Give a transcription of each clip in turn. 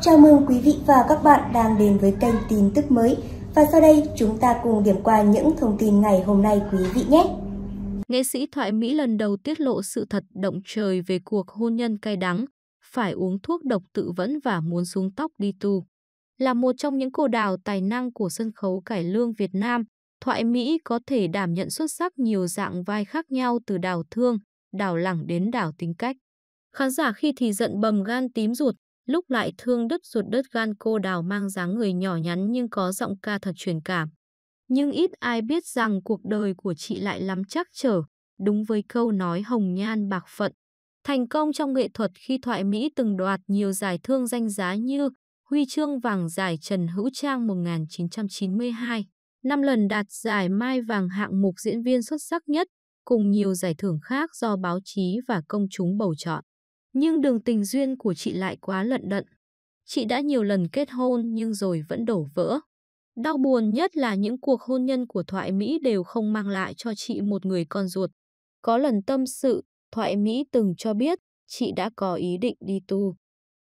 Chào mừng quý vị và các bạn đang đến với kênh tin tức mới. Và sau đây chúng ta cùng điểm qua những thông tin ngày hôm nay quý vị nhé. Nghệ sĩ thoại Mỹ lần đầu tiết lộ sự thật động trời về cuộc hôn nhân cay đắng, phải uống thuốc độc tự vẫn và muốn xuống tóc đi tu. Là một trong những cô đào tài năng của sân khấu cải lương Việt Nam, thoại Mỹ có thể đảm nhận xuất sắc nhiều dạng vai khác nhau từ đào thương, đào lẳng đến đào tính cách. Khán giả khi thì giận bầm gan tím ruột, lúc lại thương đứt ruột đứt gan cô đào mang dáng người nhỏ nhắn nhưng có giọng ca thật truyền cảm. Nhưng ít ai biết rằng cuộc đời của chị lại lắm trắc trở, đúng với câu nói hồng nhan bạc phận. Thành công trong nghệ thuật khi thoại Mỹ từng đoạt nhiều giải thương danh giá như huy chương vàng giải Trần Hữu Trang 1992, năm lần đạt giải Mai vàng hạng mục diễn viên xuất sắc nhất cùng nhiều giải thưởng khác do báo chí và công chúng bầu chọn. Nhưng đường tình duyên của chị lại quá lận đận. Chị đã nhiều lần kết hôn nhưng rồi vẫn đổ vỡ. Đau buồn nhất là những cuộc hôn nhân của Thoại Mỹ đều không mang lại cho chị một người con ruột. Có lần tâm sự, Thoại Mỹ từng cho biết chị đã có ý định đi tu.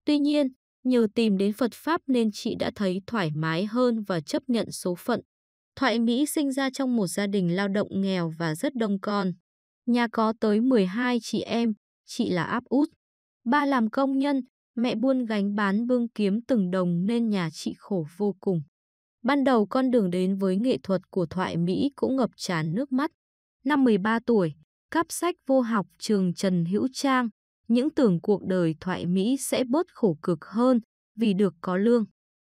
Tuy nhiên, nhờ tìm đến Phật Pháp nên chị đã thấy thoải mái hơn và chấp nhận số phận. Thoại Mỹ sinh ra trong một gia đình lao động nghèo và rất đông con. Nhà có tới 12 chị em, chị là áp út. Ba làm công nhân, mẹ buôn gánh bán bưng kiếm từng đồng nên nhà chị khổ vô cùng. Ban đầu con đường đến với nghệ thuật của thoại Mỹ cũng ngập tràn nước mắt. Năm 13 tuổi, cắp sách vô học trường Trần Hữu Trang, những tưởng cuộc đời thoại Mỹ sẽ bớt khổ cực hơn vì được có lương.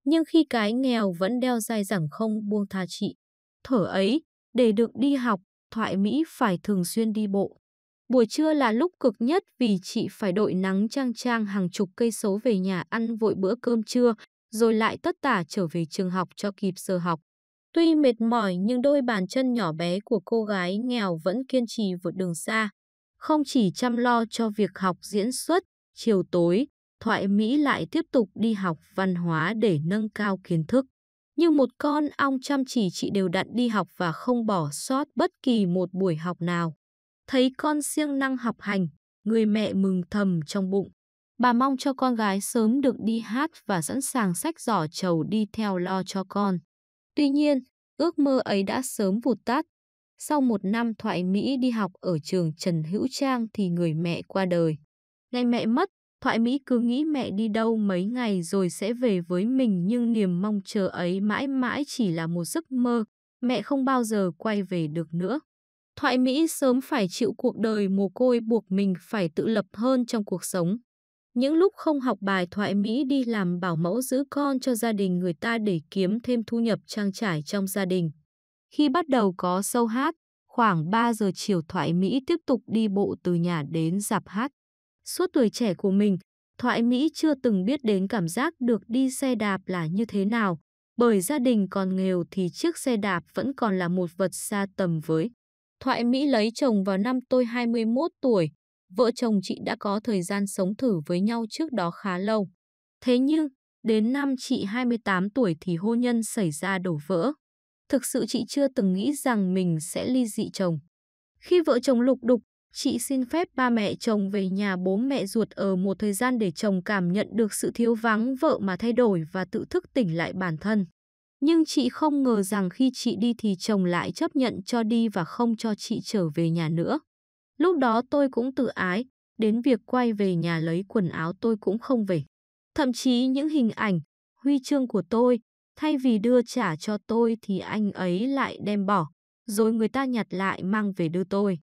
Nhưng khi cái nghèo vẫn đeo dai dẳng không buông tha chị. Thở ấy, để được đi học, thoại Mỹ phải thường xuyên đi bộ. Buổi trưa là lúc cực nhất vì chị phải đội nắng trang trang hàng chục cây số về nhà ăn vội bữa cơm trưa, rồi lại tất tả trở về trường học cho kịp giờ học. Tuy mệt mỏi nhưng đôi bàn chân nhỏ bé của cô gái nghèo vẫn kiên trì vượt đường xa. Không chỉ chăm lo cho việc học diễn xuất, chiều tối, Thoại Mỹ lại tiếp tục đi học văn hóa để nâng cao kiến thức. Như một con ong chăm chỉ chị đều đặn đi học và không bỏ sót bất kỳ một buổi học nào. Thấy con siêng năng học hành, người mẹ mừng thầm trong bụng. Bà mong cho con gái sớm được đi hát và sẵn sàng sách giỏ trầu đi theo lo cho con. Tuy nhiên, ước mơ ấy đã sớm vụt tắt. Sau một năm thoại Mỹ đi học ở trường Trần Hữu Trang thì người mẹ qua đời. Ngày mẹ mất, Thoại Mỹ cứ nghĩ mẹ đi đâu mấy ngày rồi sẽ về với mình nhưng niềm mong chờ ấy mãi mãi chỉ là một giấc mơ, mẹ không bao giờ quay về được nữa. Thoại Mỹ sớm phải chịu cuộc đời mồ côi buộc mình phải tự lập hơn trong cuộc sống. Những lúc không học bài Thoại Mỹ đi làm bảo mẫu giữ con cho gia đình người ta để kiếm thêm thu nhập trang trải trong gia đình. Khi bắt đầu có sâu hát, khoảng 3 giờ chiều Thoại Mỹ tiếp tục đi bộ từ nhà đến dạp hát. Suốt tuổi trẻ của mình, Thoại Mỹ chưa từng biết đến cảm giác được đi xe đạp là như thế nào. Bởi gia đình còn nghèo thì chiếc xe đạp vẫn còn là một vật xa tầm với. Thoại Mỹ lấy chồng vào năm tôi 21 tuổi, vợ chồng chị đã có thời gian sống thử với nhau trước đó khá lâu. Thế nhưng, đến năm chị 28 tuổi thì hôn nhân xảy ra đổ vỡ. Thực sự chị chưa từng nghĩ rằng mình sẽ ly dị chồng. Khi vợ chồng lục đục, chị xin phép ba mẹ chồng về nhà bố mẹ ruột ở một thời gian để chồng cảm nhận được sự thiếu vắng vợ mà thay đổi và tự thức tỉnh lại bản thân. Nhưng chị không ngờ rằng khi chị đi thì chồng lại chấp nhận cho đi và không cho chị trở về nhà nữa. Lúc đó tôi cũng tự ái, đến việc quay về nhà lấy quần áo tôi cũng không về. Thậm chí những hình ảnh, huy chương của tôi, thay vì đưa trả cho tôi thì anh ấy lại đem bỏ, rồi người ta nhặt lại mang về đưa tôi.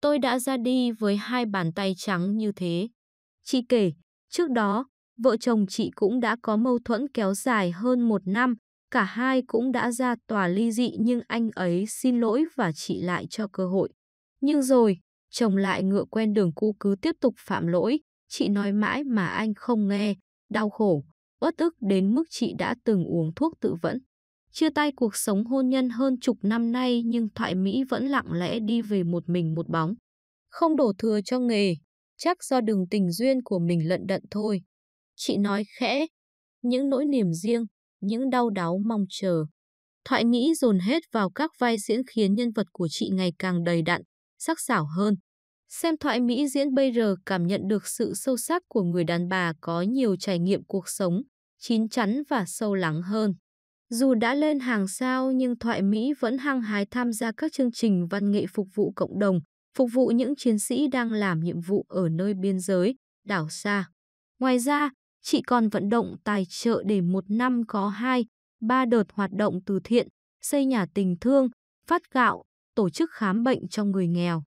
Tôi đã ra đi với hai bàn tay trắng như thế. Chị kể, trước đó, vợ chồng chị cũng đã có mâu thuẫn kéo dài hơn một năm, Cả hai cũng đã ra tòa ly dị nhưng anh ấy xin lỗi và chị lại cho cơ hội. Nhưng rồi, chồng lại ngựa quen đường cũ cứ tiếp tục phạm lỗi. Chị nói mãi mà anh không nghe, đau khổ, bất ức đến mức chị đã từng uống thuốc tự vẫn. Chia tay cuộc sống hôn nhân hơn chục năm nay nhưng Thoại Mỹ vẫn lặng lẽ đi về một mình một bóng. Không đổ thừa cho nghề, chắc do đường tình duyên của mình lận đận thôi. Chị nói khẽ, những nỗi niềm riêng, những đau đáu mong chờ. Thoại nghĩ dồn hết vào các vai diễn khiến nhân vật của chị ngày càng đầy đặn, sắc sảo hơn. Xem thoại Mỹ diễn bây giờ cảm nhận được sự sâu sắc của người đàn bà có nhiều trải nghiệm cuộc sống, chín chắn và sâu lắng hơn. Dù đã lên hàng sao nhưng thoại Mỹ vẫn hăng hái tham gia các chương trình văn nghệ phục vụ cộng đồng, phục vụ những chiến sĩ đang làm nhiệm vụ ở nơi biên giới, đảo xa. Ngoài ra, chị còn vận động tài trợ để một năm có hai, ba đợt hoạt động từ thiện, xây nhà tình thương, phát gạo, tổ chức khám bệnh cho người nghèo.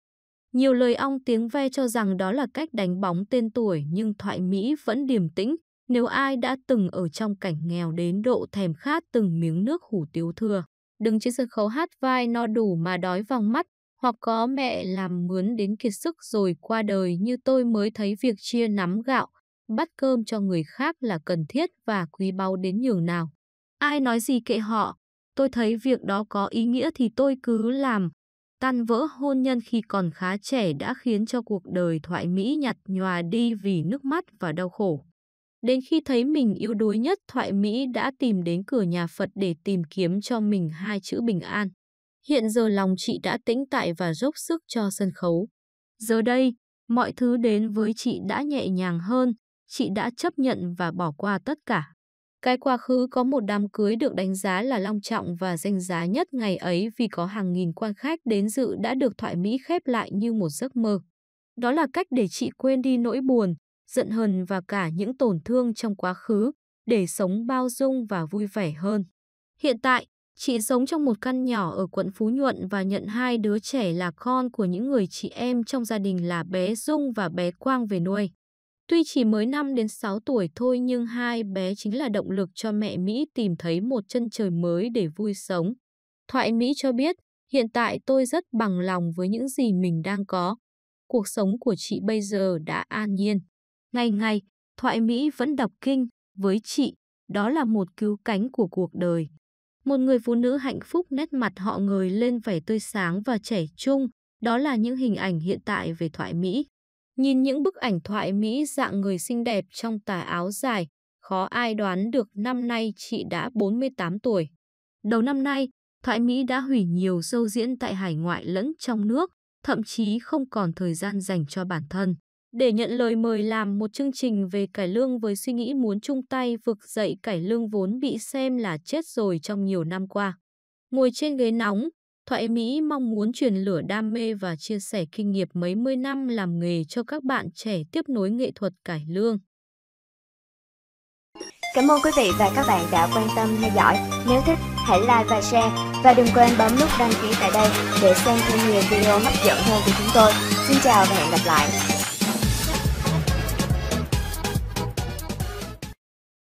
Nhiều lời ong tiếng ve cho rằng đó là cách đánh bóng tên tuổi nhưng Thoại Mỹ vẫn điềm tĩnh nếu ai đã từng ở trong cảnh nghèo đến độ thèm khát từng miếng nước hủ tiếu thừa. Đứng trên sân khấu hát vai no đủ mà đói vòng mắt hoặc có mẹ làm mướn đến kiệt sức rồi qua đời như tôi mới thấy việc chia nắm gạo bắt cơm cho người khác là cần thiết và quý báu đến nhường nào. Ai nói gì kệ họ, tôi thấy việc đó có ý nghĩa thì tôi cứ làm. Tan vỡ hôn nhân khi còn khá trẻ đã khiến cho cuộc đời thoại mỹ nhạt nhòa đi vì nước mắt và đau khổ. Đến khi thấy mình yếu đuối nhất, Thoại Mỹ đã tìm đến cửa nhà Phật để tìm kiếm cho mình hai chữ bình an. Hiện giờ lòng chị đã tĩnh tại và dốc sức cho sân khấu. Giờ đây, mọi thứ đến với chị đã nhẹ nhàng hơn, chị đã chấp nhận và bỏ qua tất cả. Cái quá khứ có một đám cưới được đánh giá là long trọng và danh giá nhất ngày ấy vì có hàng nghìn quan khách đến dự đã được thoại mỹ khép lại như một giấc mơ. Đó là cách để chị quên đi nỗi buồn, giận hờn và cả những tổn thương trong quá khứ để sống bao dung và vui vẻ hơn. Hiện tại, chị sống trong một căn nhỏ ở quận Phú Nhuận và nhận hai đứa trẻ là con của những người chị em trong gia đình là bé Dung và bé Quang về nuôi. Tuy chỉ mới 5 đến 6 tuổi thôi nhưng hai bé chính là động lực cho mẹ Mỹ tìm thấy một chân trời mới để vui sống. Thoại Mỹ cho biết, hiện tại tôi rất bằng lòng với những gì mình đang có. Cuộc sống của chị bây giờ đã an nhiên. Ngày ngày, Thoại Mỹ vẫn đọc kinh với chị, đó là một cứu cánh của cuộc đời. Một người phụ nữ hạnh phúc nét mặt họ người lên vẻ tươi sáng và trẻ trung, đó là những hình ảnh hiện tại về Thoại Mỹ. Nhìn những bức ảnh thoại Mỹ dạng người xinh đẹp trong tà áo dài, khó ai đoán được năm nay chị đã 48 tuổi. Đầu năm nay, Thoại Mỹ đã hủy nhiều show diễn tại hải ngoại lẫn trong nước, thậm chí không còn thời gian dành cho bản thân. Để nhận lời mời làm một chương trình về cải lương với suy nghĩ muốn chung tay vực dậy cải lương vốn bị xem là chết rồi trong nhiều năm qua. Ngồi trên ghế nóng, Thoại Mỹ mong muốn truyền lửa đam mê và chia sẻ kinh nghiệm mấy mươi năm làm nghề cho các bạn trẻ tiếp nối nghệ thuật cải lương. Cảm ơn quý vị và các bạn đã quan tâm theo dõi. Nếu thích, hãy like và share. Và đừng quên bấm nút đăng ký tại đây để xem thêm nhiều video hấp dẫn hơn của chúng tôi. Xin chào và hẹn gặp lại.